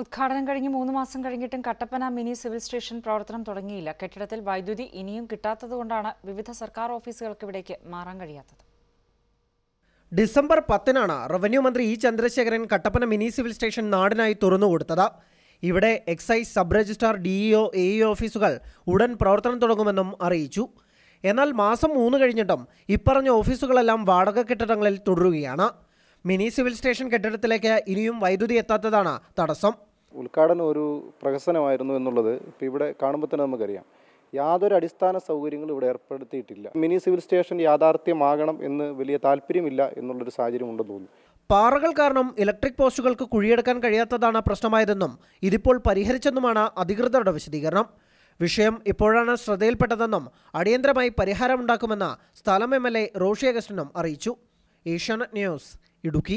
ഉദ്ഘാടനം കഴിഞ്ഞ് മൂന്ന് മാസം കഴിഞ്ഞിട്ടും കട്ടപ്പന മിനി സിവിൽ സ്റ്റേഷൻ പ്രവർത്തനം തുടങ്ങിയില്ല കെട്ടിടത്തിൽ വൈദ്യുതി ഇനിയും കിട്ടാത്തതുകൊണ്ടാണ് വിവിധ സർക്കാർ ഓഫീസുകൾക്ക് ഇവിടേക്ക് മാറാൻ കഴിയാത്തത് ഡിസംബർ പത്തിനാണ് റവന്യൂ മന്ത്രി E Chandrasekharan Kattappana mini civil station നാടിനായി തുറന്നുകൊടുത്തത് ഇവിടെ excise sub registrar DEO A ഓഫീസുകൾ ഉടൻ പ്രവർത്തനം തുടങ്ങുമെന്നും അറിയിച്ചു എന്നാൽ മാസം മൂന്ന് കഴിഞ്ഞിട്ടും ഇപ്പറഞ്ഞ ഓഫീസുകളെല്ലാം വാടക കെട്ടിടങ്ങളിൽ തുടരുകയാണ് മിനി സിവിൽ സ്റ്റേഷൻ കെട്ടിടത്തിലേക്ക് ഇനിയും വൈദ്യുതി എത്താത്തതാണ് തടസ്സം ഉദ്ഘാടനം ഒരു പ്രഹസനമായിരുന്നു എന്നുള്ളത് ഇപ്പോൾ ഇവിടെ കാണുമ്പോൾ തന്നെ നമുക്കറിയാം യാതൊരു അടിസ്ഥാന സൗകര്യങ്ങളും ഇവിടെ ഏർപ്പെടുത്തിയിട്ടില്ല മിനി സിവിൽ സ്റ്റേഷൻ യാഥാർത്ഥ്യമാകണം എന്ന് വലിയ താല്പര്യമില്ല എന്നുള്ളൊരു സാഹചര്യം ഉണ്ടെന്ന് തോന്നുന്നു പാറകൾ കാരണം ഇലക്ട്രിക് പോസ്റ്റുകൾക്ക് കുഴിയെടുക്കാൻ കഴിയാത്തതാണ് പ്രശ്നമായതെന്നും ഇതിപ്പോൾ പരിഹരിച്ചെന്നുമാണ് അധികൃതരുടെ വിശദീകരണം വിഷയം ഇപ്പോഴാണ് ശ്രദ്ധയിൽപ്പെട്ടതെന്നും അടിയന്തരമായി പരിഹാരമുണ്ടാക്കുമെന്ന് സ്ഥലം എം എൽ എ റോഷി അഗസ്റ്റിനും അറിയിച്ചു ഏഷ്യാനെറ്റ് ന്യൂസ് इडुकी